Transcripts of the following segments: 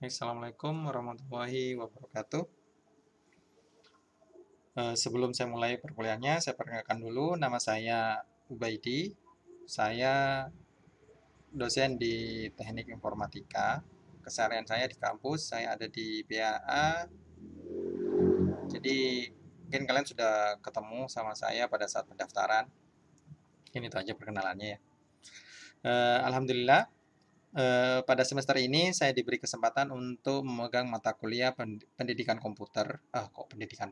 Assalamualaikum warahmatullahi wabarakatuh. Eh, sebelum saya mulai perkuliahannya, saya perkenalkan dulu nama saya Ubaidi. Saya dosen di Teknik Informatika. Keseharian saya di kampus, saya ada di BAA. Jadi mungkin kalian sudah ketemu sama saya pada saat pendaftaran. Ini itu aja perkenalannya ya. Eh, Alhamdulillah Eh, pada semester ini saya diberi kesempatan untuk memegang mata kuliah pendidikan komputer, ah kok pendidikan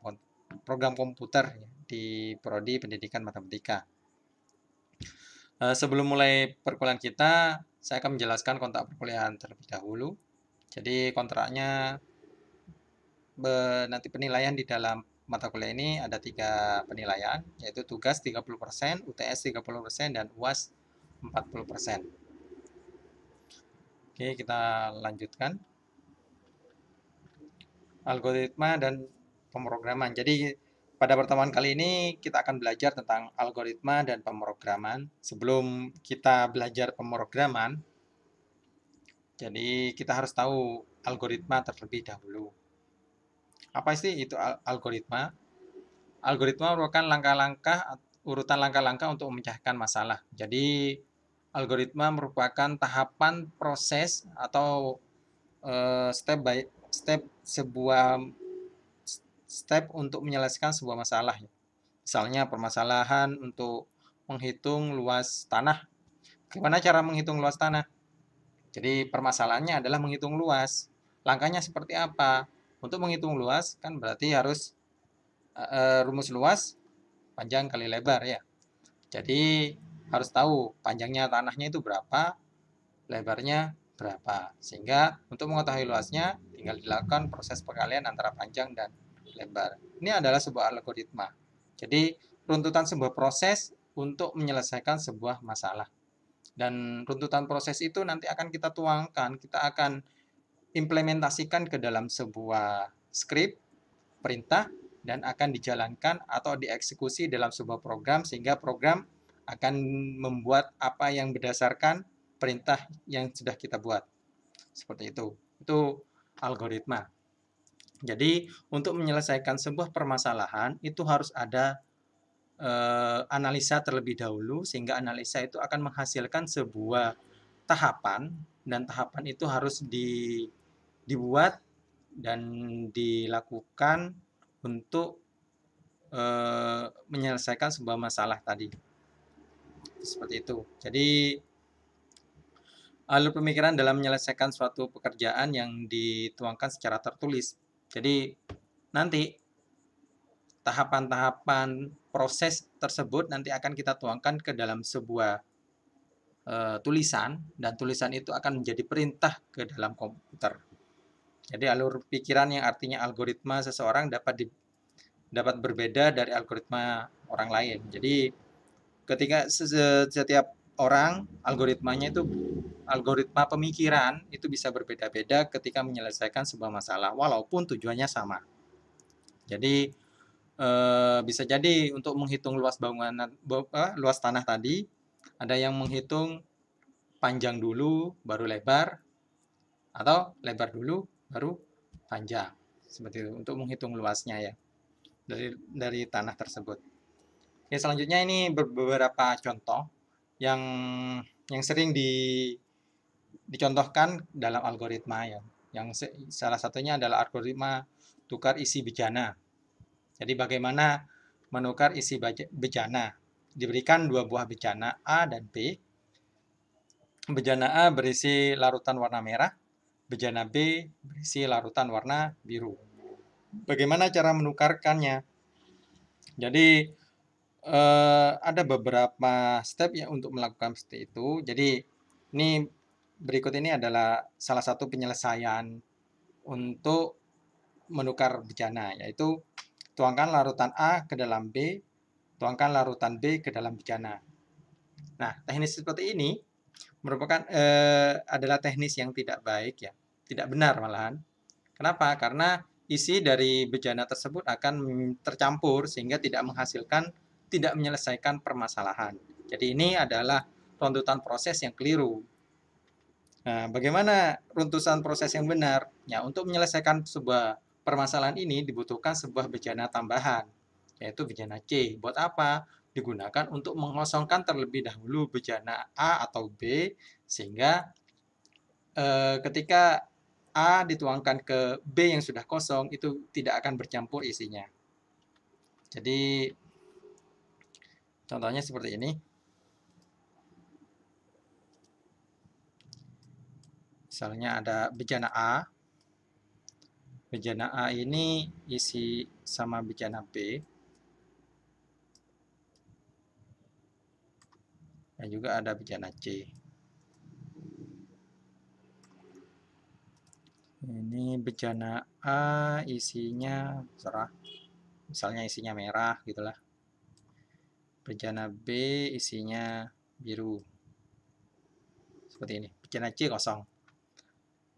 program komputer ya, di prodi pendidikan matematika. Eh, sebelum mulai perkuliahan kita, saya akan menjelaskan kontrak perkuliahan terlebih dahulu. Jadi kontraknya nanti penilaian di dalam mata kuliah ini ada tiga penilaian, yaitu tugas 30%, UTS 30%, dan UAS 40%. Oke, kita lanjutkan. Algoritma dan pemrograman. Jadi, pada pertemuan kali ini kita akan belajar tentang algoritma dan pemrograman. Sebelum kita belajar pemrograman, jadi kita harus tahu algoritma terlebih dahulu. Apa sih itu algoritma? Algoritma merupakan langkah-langkah urutan langkah-langkah untuk memecahkan masalah. Jadi algoritma merupakan tahapan proses atau eh, step by step sebuah step untuk menyelesaikan sebuah masalah. Ya. Misalnya permasalahan untuk menghitung luas tanah. Gimana cara menghitung luas tanah? Jadi permasalahannya adalah menghitung luas. Langkahnya seperti apa? Untuk menghitung luas kan berarti harus eh, eh, rumus luas panjang kali lebar ya. Jadi harus tahu panjangnya tanahnya itu berapa, lebarnya berapa. Sehingga untuk mengetahui luasnya tinggal dilakukan proses perkalian antara panjang dan lebar. Ini adalah sebuah algoritma. Jadi runtutan sebuah proses untuk menyelesaikan sebuah masalah. Dan runtutan proses itu nanti akan kita tuangkan, kita akan implementasikan ke dalam sebuah skrip, perintah, dan akan dijalankan atau dieksekusi dalam sebuah program sehingga program akan membuat apa yang berdasarkan perintah yang sudah kita buat. Seperti itu. Itu algoritma. Jadi, untuk menyelesaikan sebuah permasalahan itu harus ada e, analisa terlebih dahulu sehingga analisa itu akan menghasilkan sebuah tahapan dan tahapan itu harus di, dibuat dan dilakukan untuk e, menyelesaikan sebuah masalah tadi seperti itu. Jadi alur pemikiran dalam menyelesaikan suatu pekerjaan yang dituangkan secara tertulis. Jadi nanti tahapan-tahapan proses tersebut nanti akan kita tuangkan ke dalam sebuah e, tulisan dan tulisan itu akan menjadi perintah ke dalam komputer. Jadi alur pikiran yang artinya algoritma seseorang dapat di, dapat berbeda dari algoritma orang lain. Jadi ketika setiap orang algoritmanya itu algoritma pemikiran itu bisa berbeda-beda ketika menyelesaikan sebuah masalah walaupun tujuannya sama. Jadi e, bisa jadi untuk menghitung luas bangunan eh, luas tanah tadi ada yang menghitung panjang dulu baru lebar atau lebar dulu baru panjang seperti itu untuk menghitung luasnya ya dari dari tanah tersebut. Oke, ya, selanjutnya ini beberapa contoh yang yang sering di dicontohkan dalam algoritma ya. Yang se, salah satunya adalah algoritma tukar isi bejana. Jadi bagaimana menukar isi bejana? Diberikan dua buah bejana A dan B. Bejana A berisi larutan warna merah, bejana B berisi larutan warna biru. Bagaimana cara menukarkannya? Jadi Eh, ada beberapa step ya untuk melakukan seperti itu. Jadi, ini berikut ini adalah salah satu penyelesaian untuk menukar bejana, yaitu tuangkan larutan A ke dalam B, tuangkan larutan B ke dalam bejana. Nah, teknis seperti ini merupakan eh, adalah teknis yang tidak baik ya, tidak benar malahan. Kenapa? Karena isi dari bejana tersebut akan tercampur sehingga tidak menghasilkan tidak menyelesaikan permasalahan. Jadi ini adalah runtutan proses yang keliru. Nah, bagaimana runtusan proses yang benar? Ya, untuk menyelesaikan sebuah permasalahan ini dibutuhkan sebuah bejana tambahan, yaitu bejana C. Buat apa? Digunakan untuk mengosongkan terlebih dahulu bejana A atau B, sehingga eh, ketika A dituangkan ke B yang sudah kosong, itu tidak akan bercampur isinya. Jadi Contohnya seperti ini. Misalnya ada bejana A. Bejana A ini isi sama bejana B. Dan juga ada bejana C. Ini bejana A isinya serah. Misalnya isinya merah gitulah. Bejana B isinya biru. Seperti ini. Bejana C kosong.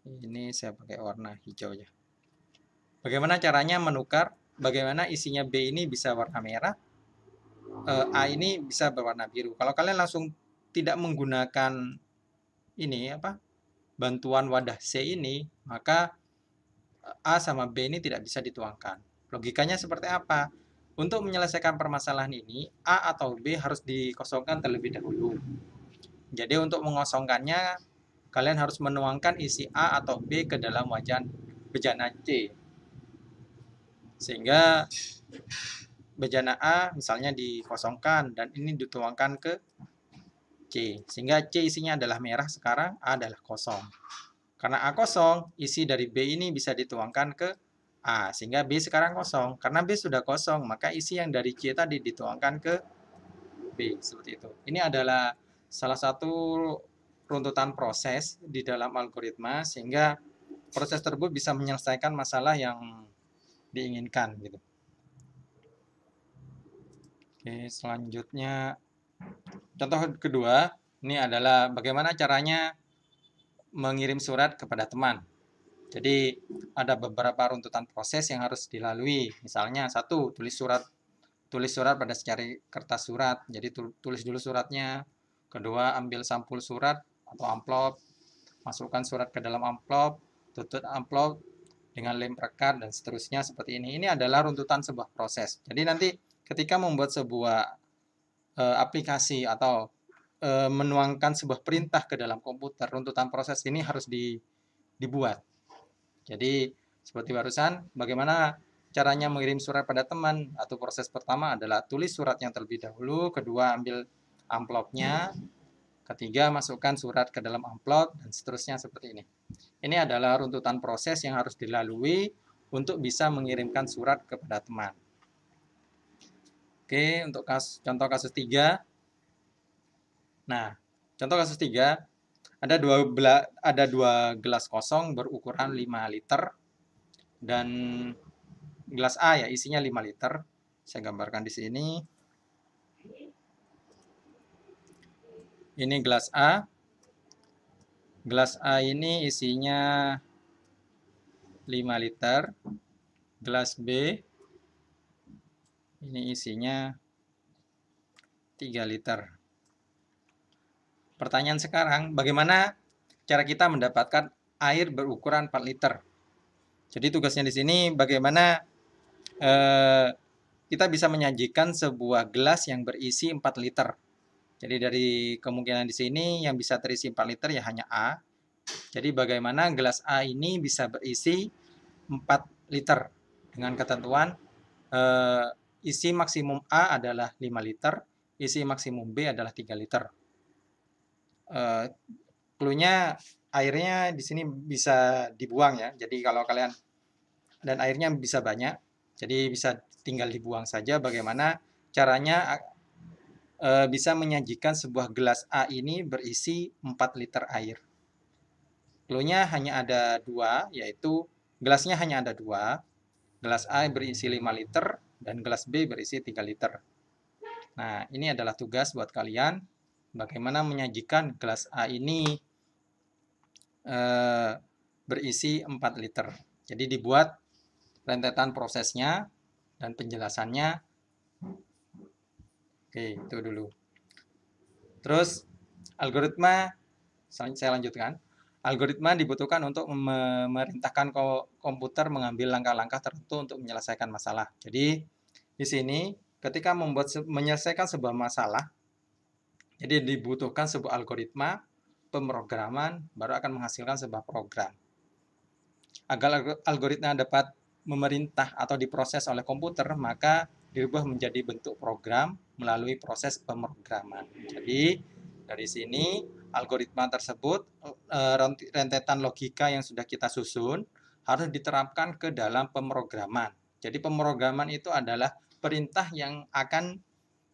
Ini saya pakai warna hijau ya. Bagaimana caranya menukar? Bagaimana isinya B ini bisa warna merah? Eh, A ini bisa berwarna biru. Kalau kalian langsung tidak menggunakan ini apa bantuan wadah C ini, maka eh, A sama B ini tidak bisa dituangkan. Logikanya seperti apa? Untuk menyelesaikan permasalahan ini, A atau B harus dikosongkan terlebih dahulu. Jadi untuk mengosongkannya, kalian harus menuangkan isi A atau B ke dalam wajan bejana C. Sehingga bejana A misalnya dikosongkan dan ini dituangkan ke C. Sehingga C isinya adalah merah, sekarang A adalah kosong. Karena A kosong, isi dari B ini bisa dituangkan ke A sehingga B sekarang kosong karena B sudah kosong maka isi yang dari C tadi dituangkan ke B seperti itu ini adalah salah satu runtutan proses di dalam algoritma sehingga proses tersebut bisa menyelesaikan masalah yang diinginkan gitu Oke selanjutnya contoh kedua ini adalah bagaimana caranya mengirim surat kepada teman jadi ada beberapa runtutan proses yang harus dilalui. Misalnya satu, tulis surat tulis surat pada secari kertas surat. Jadi tulis dulu suratnya. Kedua, ambil sampul surat atau amplop, masukkan surat ke dalam amplop, tutup amplop dengan lem rekat dan seterusnya seperti ini. Ini adalah runtutan sebuah proses. Jadi nanti ketika membuat sebuah e, aplikasi atau e, menuangkan sebuah perintah ke dalam komputer, runtutan proses ini harus di, dibuat. Jadi seperti barusan, bagaimana caranya mengirim surat pada teman atau proses pertama adalah tulis surat yang terlebih dahulu, kedua ambil amplopnya, ketiga masukkan surat ke dalam amplop dan seterusnya seperti ini. Ini adalah runtutan proses yang harus dilalui untuk bisa mengirimkan surat kepada teman. Oke, untuk kasus, contoh kasus tiga. Nah, contoh kasus tiga. Ada dua bela, ada dua gelas kosong berukuran 5 liter dan gelas A ya isinya 5 liter. Saya gambarkan di sini. Ini gelas A. Gelas A ini isinya 5 liter. Gelas B ini isinya 3 liter pertanyaan sekarang, bagaimana cara kita mendapatkan air berukuran 4 liter? Jadi tugasnya di sini bagaimana eh, kita bisa menyajikan sebuah gelas yang berisi 4 liter. Jadi dari kemungkinan di sini yang bisa terisi 4 liter ya hanya A. Jadi bagaimana gelas A ini bisa berisi 4 liter dengan ketentuan eh, isi maksimum A adalah 5 liter, isi maksimum B adalah 3 liter uh, airnya di sini bisa dibuang ya. Jadi kalau kalian dan airnya bisa banyak, jadi bisa tinggal dibuang saja. Bagaimana caranya uh, bisa menyajikan sebuah gelas A ini berisi 4 liter air. Klunya hanya ada dua, yaitu gelasnya hanya ada dua. Gelas A berisi 5 liter dan gelas B berisi 3 liter. Nah, ini adalah tugas buat kalian Bagaimana menyajikan gelas A ini e, berisi 4 liter. Jadi dibuat rentetan prosesnya dan penjelasannya. Oke, itu dulu. Terus algoritma saya lanjutkan. Algoritma dibutuhkan untuk memerintahkan komputer mengambil langkah-langkah tertentu untuk menyelesaikan masalah. Jadi di sini ketika membuat menyelesaikan sebuah masalah, jadi dibutuhkan sebuah algoritma pemrograman baru akan menghasilkan sebuah program. Agar algoritma dapat memerintah atau diproses oleh komputer, maka dirubah menjadi bentuk program melalui proses pemrograman. Jadi dari sini algoritma tersebut eh, rentetan logika yang sudah kita susun harus diterapkan ke dalam pemrograman. Jadi pemrograman itu adalah perintah yang akan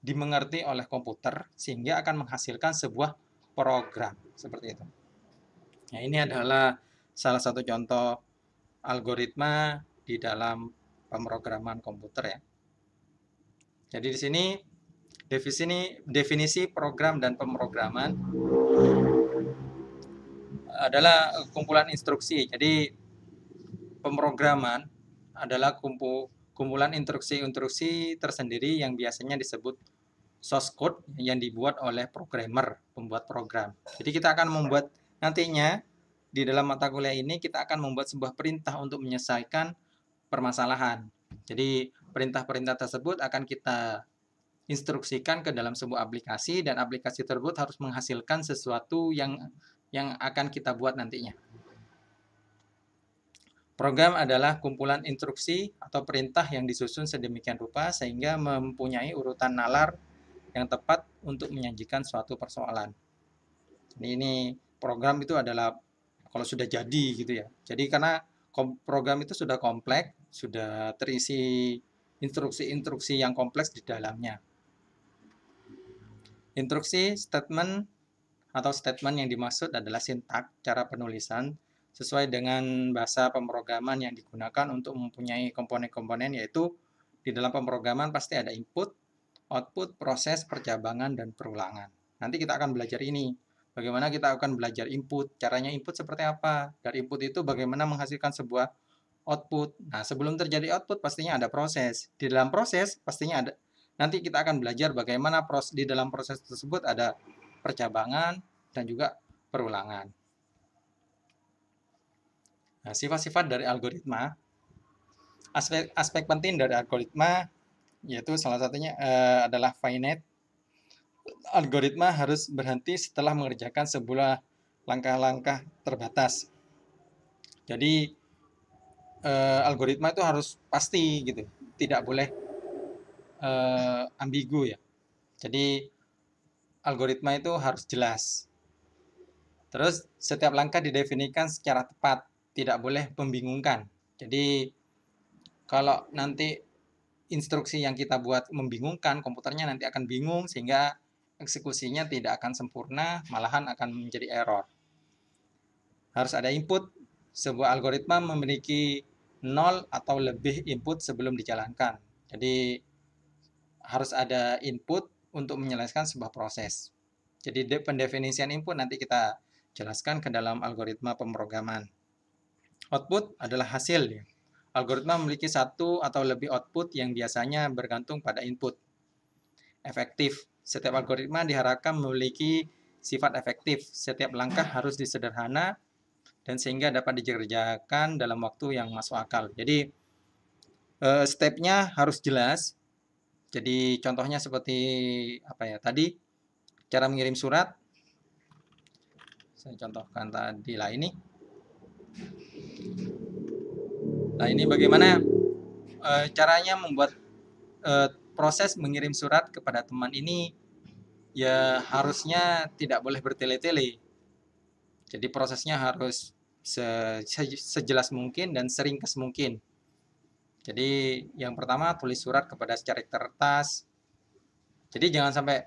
dimengerti oleh komputer sehingga akan menghasilkan sebuah program seperti itu. Nah, ini adalah salah satu contoh algoritma di dalam pemrograman komputer ya. Jadi di sini definisi definisi program dan pemrograman adalah kumpulan instruksi. Jadi pemrograman adalah kumpul kumpulan instruksi-instruksi tersendiri yang biasanya disebut source code yang dibuat oleh programmer, pembuat program. Jadi kita akan membuat nantinya di dalam mata kuliah ini kita akan membuat sebuah perintah untuk menyelesaikan permasalahan. Jadi perintah-perintah tersebut akan kita instruksikan ke dalam sebuah aplikasi dan aplikasi tersebut harus menghasilkan sesuatu yang yang akan kita buat nantinya. Program adalah kumpulan instruksi atau perintah yang disusun sedemikian rupa sehingga mempunyai urutan nalar yang tepat untuk menyajikan suatu persoalan. Ini, ini program itu adalah kalau sudah jadi gitu ya. Jadi karena program itu sudah kompleks, sudah terisi instruksi-instruksi yang kompleks di dalamnya. Instruksi, statement, atau statement yang dimaksud adalah sintak, cara penulisan, sesuai dengan bahasa pemrograman yang digunakan untuk mempunyai komponen-komponen yaitu di dalam pemrograman pasti ada input, output, proses, percabangan, dan perulangan. Nanti kita akan belajar ini. Bagaimana kita akan belajar input, caranya input seperti apa. Dari input itu bagaimana menghasilkan sebuah output. Nah, sebelum terjadi output pastinya ada proses. Di dalam proses pastinya ada nanti kita akan belajar bagaimana proses di dalam proses tersebut ada percabangan dan juga perulangan. Nah, sifat-sifat dari algoritma, aspek, aspek penting dari algoritma yaitu salah satunya uh, adalah finite. Algoritma harus berhenti setelah mengerjakan sebuah langkah-langkah terbatas. Jadi uh, algoritma itu harus pasti gitu, tidak boleh uh, ambigu ya. Jadi algoritma itu harus jelas. Terus setiap langkah didefinikan secara tepat tidak boleh membingungkan. Jadi kalau nanti instruksi yang kita buat membingungkan, komputernya nanti akan bingung sehingga eksekusinya tidak akan sempurna, malahan akan menjadi error. Harus ada input. Sebuah algoritma memiliki nol atau lebih input sebelum dijalankan. Jadi harus ada input untuk menyelesaikan sebuah proses. Jadi pendefinisian input nanti kita jelaskan ke dalam algoritma pemrograman. Output adalah hasil. Ya. Algoritma memiliki satu atau lebih output yang biasanya bergantung pada input. Efektif. Setiap algoritma diharapkan memiliki sifat efektif. Setiap langkah harus disederhana dan sehingga dapat dikerjakan dalam waktu yang masuk akal. Jadi eh, stepnya harus jelas. Jadi contohnya seperti apa ya tadi cara mengirim surat. Saya contohkan tadi lah ini. Nah ini bagaimana e, caranya membuat e, proses mengirim surat kepada teman ini ya harusnya tidak boleh bertele-tele. Jadi prosesnya harus se, se, sejelas mungkin dan seringkas mungkin. Jadi yang pertama tulis surat kepada secara kertas. Jadi jangan sampai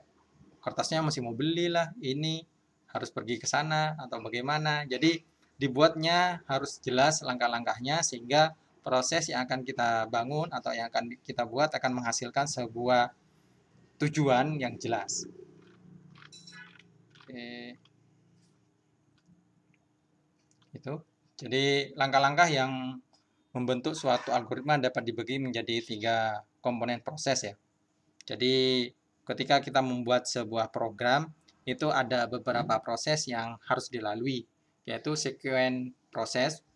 kertasnya masih mau belilah ini harus pergi ke sana atau bagaimana. Jadi dibuatnya harus jelas langkah-langkahnya sehingga proses yang akan kita bangun atau yang akan kita buat akan menghasilkan sebuah tujuan yang jelas. Oke. Itu. Jadi langkah-langkah yang membentuk suatu algoritma dapat dibagi menjadi tiga komponen proses ya. Jadi ketika kita membuat sebuah program itu ada beberapa proses yang harus dilalui yaitu sekuen proses.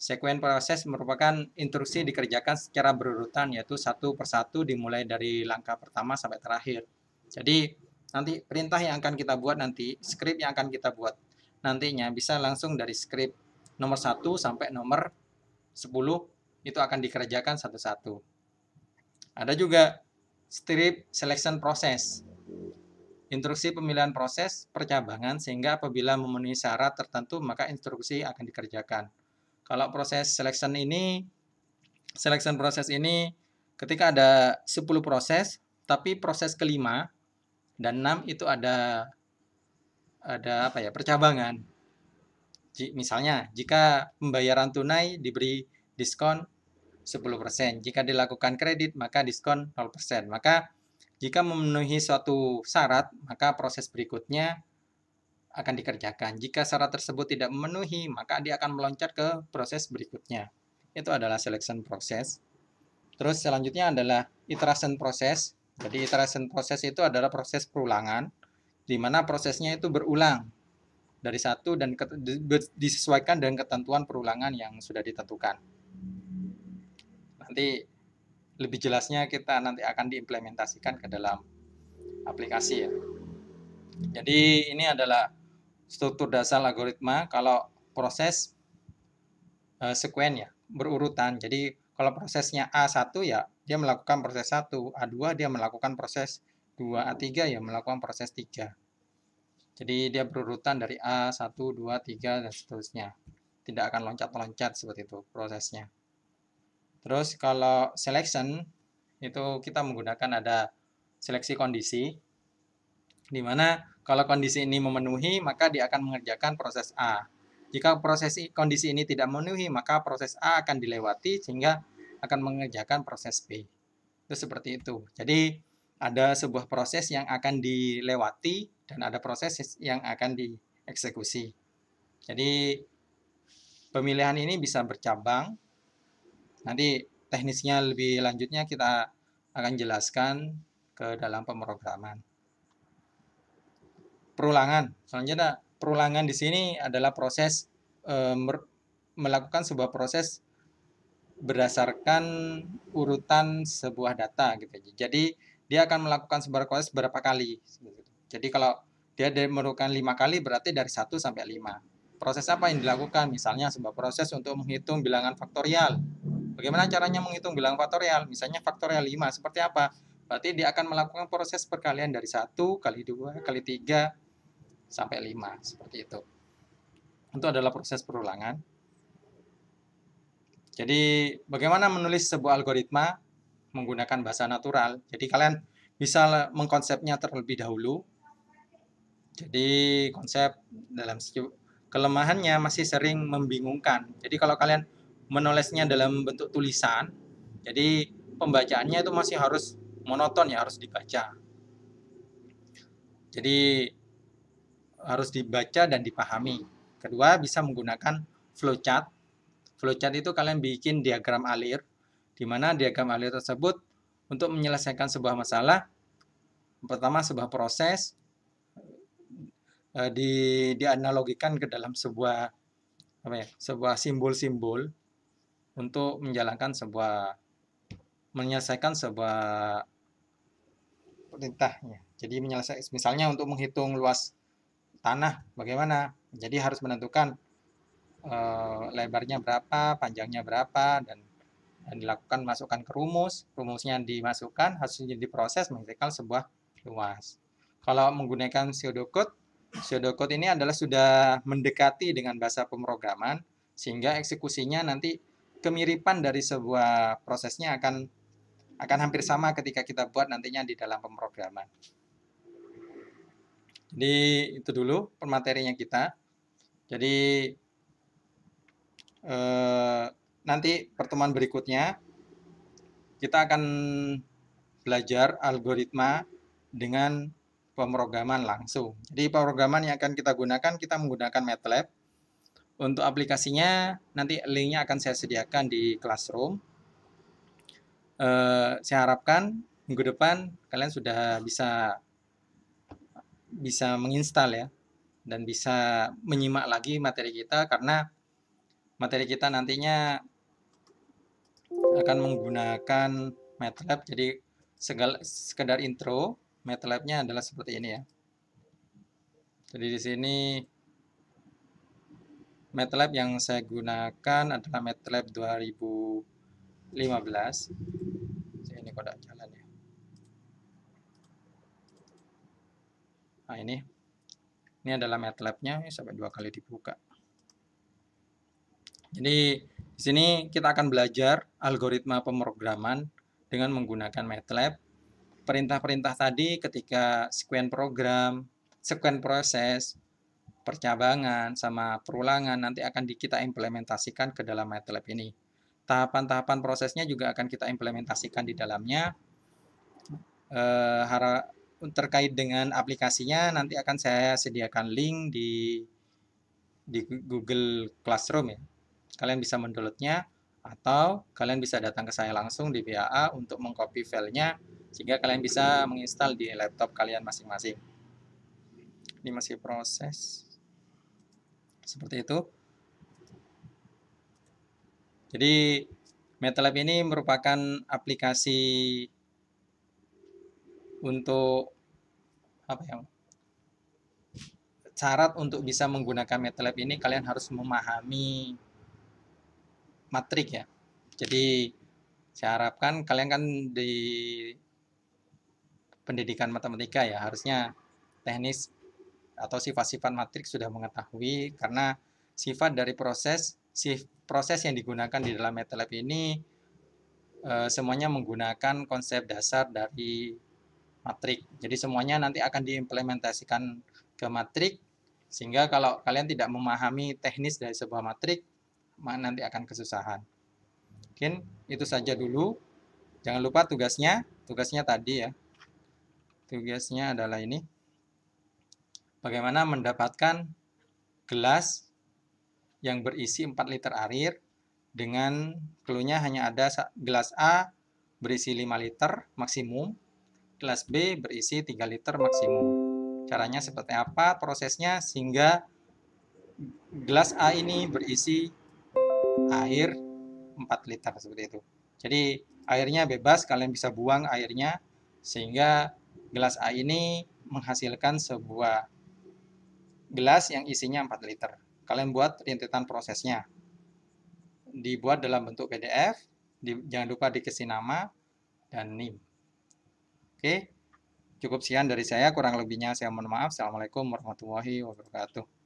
Sekuen proses merupakan instruksi hmm. dikerjakan secara berurutan yaitu satu persatu dimulai dari langkah pertama sampai terakhir. Jadi nanti perintah yang akan kita buat nanti, skrip yang akan kita buat nantinya bisa langsung dari skrip nomor 1 sampai nomor 10 itu akan dikerjakan satu-satu. Ada juga strip selection process instruksi pemilihan proses percabangan sehingga apabila memenuhi syarat tertentu maka instruksi akan dikerjakan. Kalau proses selection ini selection proses ini ketika ada 10 proses tapi proses kelima dan enam itu ada ada apa ya percabangan. Misalnya, jika pembayaran tunai diberi diskon 10%, jika dilakukan kredit maka diskon 0%. Maka jika memenuhi suatu syarat, maka proses berikutnya akan dikerjakan. Jika syarat tersebut tidak memenuhi, maka dia akan meloncat ke proses berikutnya. Itu adalah selection process. Terus selanjutnya adalah iteration process. Jadi iteration process itu adalah proses perulangan, di mana prosesnya itu berulang dari satu dan disesuaikan dengan ketentuan perulangan yang sudah ditentukan. Nanti lebih jelasnya kita nanti akan diimplementasikan ke dalam aplikasi ya. Jadi ini adalah struktur dasar algoritma kalau proses uh, sekuen ya, berurutan. Jadi kalau prosesnya A1 ya dia melakukan proses 1, A2 dia melakukan proses 2, A3 ya melakukan proses 3. Jadi dia berurutan dari A1, 2, 3 dan seterusnya. Tidak akan loncat-loncat seperti itu prosesnya. Terus kalau selection itu kita menggunakan ada seleksi kondisi di mana kalau kondisi ini memenuhi maka dia akan mengerjakan proses A. Jika proses kondisi ini tidak memenuhi maka proses A akan dilewati sehingga akan mengerjakan proses B. Itu seperti itu. Jadi ada sebuah proses yang akan dilewati dan ada proses yang akan dieksekusi. Jadi pemilihan ini bisa bercabang Nanti teknisnya lebih lanjutnya kita akan jelaskan ke dalam pemrograman. Perulangan. Selanjutnya perulangan di sini adalah proses e, melakukan sebuah proses berdasarkan urutan sebuah data gitu. Jadi dia akan melakukan sebuah proses berapa kali. Jadi kalau dia merupakan lima kali berarti dari 1 sampai 5. Proses apa yang dilakukan? Misalnya sebuah proses untuk menghitung bilangan faktorial Bagaimana caranya menghitung bilangan faktorial? Misalnya faktorial 5 seperti apa? Berarti dia akan melakukan proses perkalian dari 1 kali 2 kali 3 sampai 5 seperti itu. Itu adalah proses perulangan. Jadi bagaimana menulis sebuah algoritma menggunakan bahasa natural. Jadi kalian bisa mengkonsepnya terlebih dahulu. Jadi konsep dalam kelemahannya masih sering membingungkan. Jadi kalau kalian menolesnya dalam bentuk tulisan. Jadi pembacaannya itu masih harus monoton ya, harus dibaca. Jadi harus dibaca dan dipahami. Kedua, bisa menggunakan flowchart. Flowchart itu kalian bikin diagram alir, di mana diagram alir tersebut untuk menyelesaikan sebuah masalah, pertama sebuah proses, eh, di dianalogikan ke dalam sebuah apa ya sebuah simbol-simbol untuk menjalankan sebuah menyelesaikan sebuah perintahnya. Jadi menyelesaikan misalnya untuk menghitung luas tanah bagaimana? Jadi harus menentukan e, lebarnya berapa, panjangnya berapa dan dan dilakukan masukkan ke rumus, rumusnya dimasukkan hasilnya diproses menghasilkan sebuah luas. Kalau menggunakan pseudocode, pseudocode ini adalah sudah mendekati dengan bahasa pemrograman sehingga eksekusinya nanti kemiripan dari sebuah prosesnya akan akan hampir sama ketika kita buat nantinya di dalam pemrograman. Jadi itu dulu pematerinya kita. Jadi eh, nanti pertemuan berikutnya kita akan belajar algoritma dengan pemrograman langsung. Jadi pemrograman yang akan kita gunakan kita menggunakan MATLAB untuk aplikasinya nanti linknya akan saya sediakan di Classroom. Uh, saya harapkan minggu depan kalian sudah bisa bisa menginstal ya dan bisa menyimak lagi materi kita karena materi kita nantinya akan menggunakan MATLAB jadi segala sekedar intro MATLABnya adalah seperti ini ya. Jadi di sini MATLAB yang saya gunakan adalah MATLAB 2015 ini kode jalan ya nah ini ini adalah Matlabnya sampai dua kali dibuka jadi di sini kita akan belajar algoritma pemrograman dengan menggunakan MATLAB perintah-perintah tadi ketika sekuen program sekuen proses percabangan sama perulangan nanti akan di, kita implementasikan ke dalam MATLAB ini. Tahapan-tahapan prosesnya juga akan kita implementasikan di dalamnya. Eh, terkait dengan aplikasinya nanti akan saya sediakan link di di Google Classroom ya. Kalian bisa mendownloadnya atau kalian bisa datang ke saya langsung di BAA untuk mengcopy filenya sehingga kalian bisa menginstal di laptop kalian masing-masing. Ini masih proses seperti itu. Jadi MATLAB ini merupakan aplikasi untuk apa ya? Syarat untuk bisa menggunakan MATLAB ini kalian harus memahami matrik ya. Jadi saya harapkan kalian kan di pendidikan matematika ya harusnya teknis atau sifat-sifat matriks sudah mengetahui karena sifat dari proses sif, proses yang digunakan di dalam MATLAB ini e, semuanya menggunakan konsep dasar dari matriks Jadi semuanya nanti akan diimplementasikan ke matriks sehingga kalau kalian tidak memahami teknis dari sebuah matriks maka nanti akan kesusahan. Mungkin itu saja dulu. Jangan lupa tugasnya, tugasnya tadi ya. Tugasnya adalah ini bagaimana mendapatkan gelas yang berisi 4 liter air dengan keluhnya hanya ada gelas A berisi 5 liter maksimum, gelas B berisi 3 liter maksimum. Caranya seperti apa prosesnya sehingga gelas A ini berisi air 4 liter seperti itu. Jadi airnya bebas, kalian bisa buang airnya sehingga gelas A ini menghasilkan sebuah gelas yang isinya 4 liter. Kalian buat rintetan prosesnya. Dibuat dalam bentuk PDF, di, jangan lupa dikasih nama dan NIM. Oke, cukup sekian dari saya, kurang lebihnya saya mohon maaf. Assalamualaikum warahmatullahi wabarakatuh.